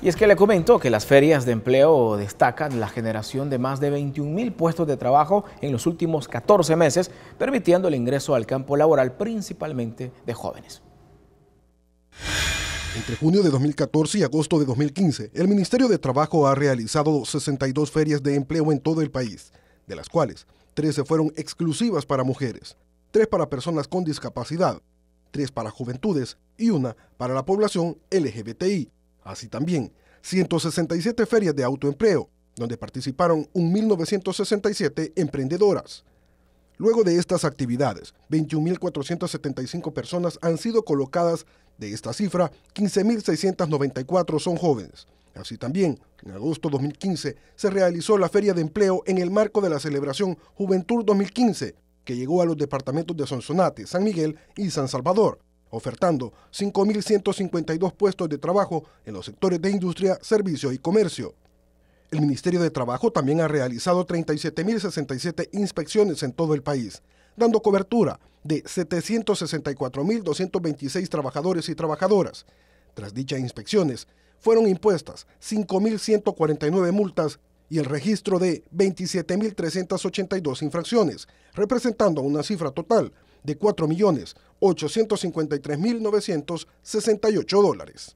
Y es que le comento que las ferias de empleo destacan la generación de más de 21 mil puestos de trabajo en los últimos 14 meses, permitiendo el ingreso al campo laboral principalmente de jóvenes. Entre junio de 2014 y agosto de 2015, el Ministerio de Trabajo ha realizado 62 ferias de empleo en todo el país, de las cuales 13 fueron exclusivas para mujeres, 3 para personas con discapacidad, 3 para juventudes y una para la población LGBTI, Así también, 167 ferias de autoempleo, donde participaron 1.967 emprendedoras. Luego de estas actividades, 21.475 personas han sido colocadas. De esta cifra, 15.694 son jóvenes. Así también, en agosto 2015 se realizó la Feria de Empleo en el marco de la celebración Juventud 2015, que llegó a los departamentos de Sonsonate, San Miguel y San Salvador, ofertando 5.152 puestos de trabajo en los sectores de industria, servicio y comercio. El Ministerio de Trabajo también ha realizado 37.067 inspecciones en todo el país, dando cobertura de 764.226 trabajadores y trabajadoras. Tras dichas inspecciones, fueron impuestas 5.149 multas y el registro de 27.382 infracciones, representando una cifra total de cuatro millones ochocientos cincuenta y tres mil novecientos sesenta y ocho dólares.